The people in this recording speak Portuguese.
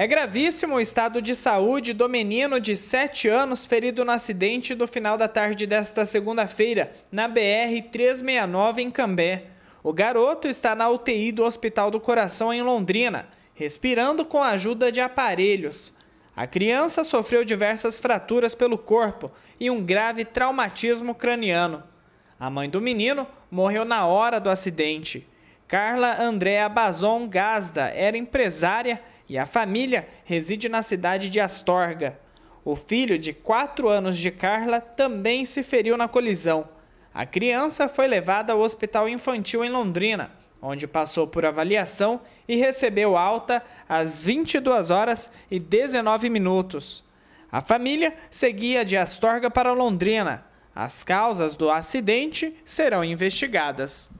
É gravíssimo o estado de saúde do menino de 7 anos ferido no acidente do final da tarde desta segunda-feira, na BR-369, em Cambé. O garoto está na UTI do Hospital do Coração, em Londrina, respirando com a ajuda de aparelhos. A criança sofreu diversas fraturas pelo corpo e um grave traumatismo craniano. A mãe do menino morreu na hora do acidente. Carla Andréa Bazon Gasda era empresária e a família reside na cidade de Astorga. O filho de 4 anos de Carla também se feriu na colisão. A criança foi levada ao Hospital Infantil em Londrina, onde passou por avaliação e recebeu alta às 22 horas e 19 minutos. A família seguia de Astorga para Londrina. As causas do acidente serão investigadas.